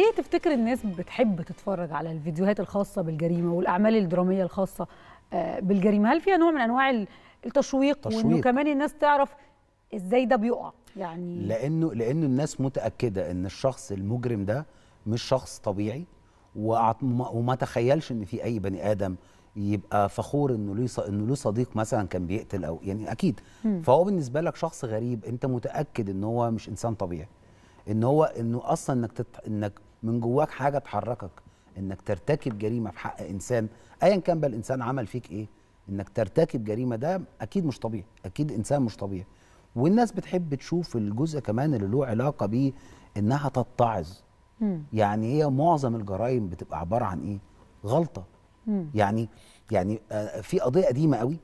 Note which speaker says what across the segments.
Speaker 1: ليه تفتكر الناس بتحب تتفرج على الفيديوهات الخاصة بالجريمة والأعمال الدرامية الخاصة آه، بالجريمة هل فيها نوع من أنواع التشويق تشويق. وأنه كمان الناس تعرف إزاي ده بيقع يعني
Speaker 2: لأنه لأنه الناس متأكدة أن الشخص المجرم ده مش شخص طبيعي وما تخيلش ان في اي بني ادم يبقى فخور انه ليه انه له صديق مثلا كان بيقتل او يعني اكيد م. فهو بالنسبه لك شخص غريب انت متاكد ان هو مش انسان طبيعي ان هو انه اصلا انك تت... انك من جواك حاجه تحركك انك ترتكب جريمه في حق انسان ايا كان بقى الانسان عمل فيك ايه انك ترتكب جريمه ده اكيد مش طبيعي اكيد انسان مش طبيعي والناس بتحب تشوف الجزء كمان اللي له علاقه بيه انها تتعظ يعني هي معظم الجرائم بتبقى عباره عن ايه غلطه يعني يعني آه، في قضيه قديمه قوي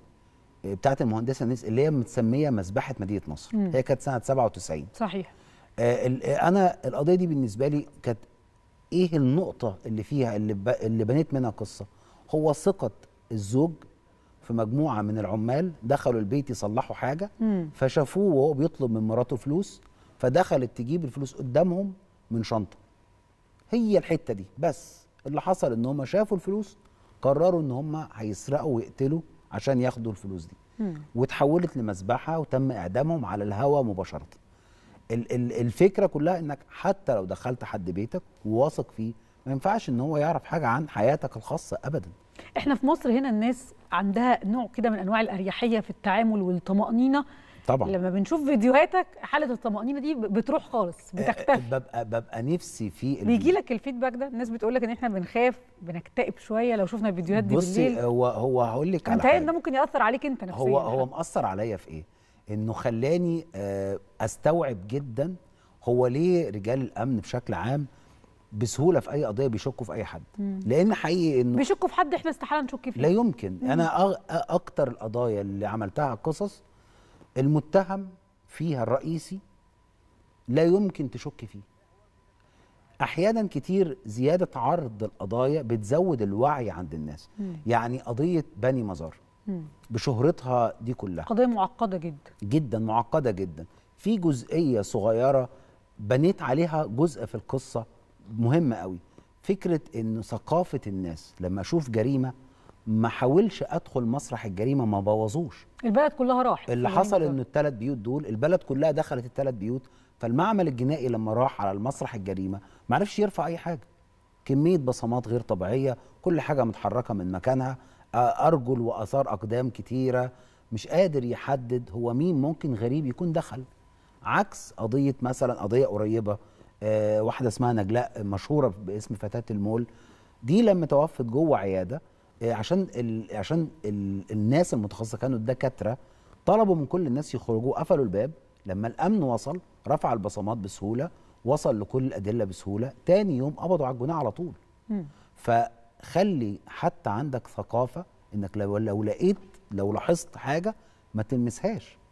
Speaker 2: آه، بتاعت المهندسه نيس اللي هي متسميه مذبحه مدينه نصر هي كانت سنه 97 صحيح آه، آه، انا القضيه دي بالنسبه لي كانت ايه النقطه اللي فيها اللي, اللي بنيت منها قصه هو ثقه الزوج في مجموعه من العمال دخلوا البيت يصلحوا حاجه مم. فشافوه وهو بيطلب من مراته فلوس فدخلت تجيب الفلوس قدامهم من شنطه هي الحته دي بس اللي حصل ان هم شافوا الفلوس قرروا ان هم هيسرقوا ويقتلوا عشان ياخدوا الفلوس دي مم. وتحولت لمذبحه وتم اعدامهم على الهواء مباشره الفكره كلها انك حتى لو دخلت حد بيتك وواثق فيه ما ينفعش ان هو يعرف حاجه عن حياتك الخاصه ابدا
Speaker 1: احنا في مصر هنا الناس عندها نوع كده من انواع الاريحيه في التعامل والطمانينه طبعا لما بنشوف فيديوهاتك حاله الطمانينه دي بتروح خالص آه،
Speaker 2: بتختفي ببقى ببقى نفسي في بيجي
Speaker 1: لك الفيدباك ده الناس بتقول لك ان احنا بنخاف بنكتئب شويه لو شفنا الفيديوهات دي بالليل بصي
Speaker 2: هو هو هقول لك على حاجه
Speaker 1: ده ممكن ياثر عليك انت نفسيا هو هو
Speaker 2: مأثر عليا في ايه انه خلاني آه، استوعب جدا هو ليه رجال الامن بشكل عام بسهوله في اي قضيه بيشكوا في اي حد مم. لان حقيقي انه بيشكوا
Speaker 1: في حد احنا استحاله نشك فيه لا
Speaker 2: يمكن مم. انا اكتر القضايا اللي عملتها على القصص المتهم فيها الرئيسي لا يمكن تشك فيه احيانا كتير زياده عرض القضايا بتزود الوعي عند الناس مم. يعني قضيه بني مزار بشهرتها دي كلها قضيه معقده جدا جدا معقده جدا في جزئيه صغيره بنيت عليها جزء في القصه مهم قوي فكره ان ثقافه الناس لما اشوف جريمه ما حاولش ادخل مسرح الجريمه ما بوظوش
Speaker 1: البلد كلها راحت اللي يعني حصل ان
Speaker 2: الثلاث بيوت دول البلد كلها دخلت الثلاث بيوت فالمعمل الجنائي لما راح على المسرح الجريمه ما عرفش يرفع اي حاجه كميه بصمات غير طبيعيه كل حاجه متحركه من مكانها أرجل وآثار أقدام كتيرة مش قادر يحدد هو مين ممكن غريب يكون دخل عكس قضية مثلا قضية قريبة آه واحدة اسمها نجلاء مشهورة باسم فتاة المول دي لما توفت جوه عيادة آه عشان ال عشان ال الناس المتخصصة كانوا الدكاترة طلبوا من كل الناس يخرجوا قفلوا الباب لما الأمن وصل رفع البصمات بسهولة وصل لكل الأدلة بسهولة تاني يوم قبضوا على الجناح على طول ف خلي حتى عندك ثقافه انك لو لقيت لو لاحظت حاجه ما تلمسهاش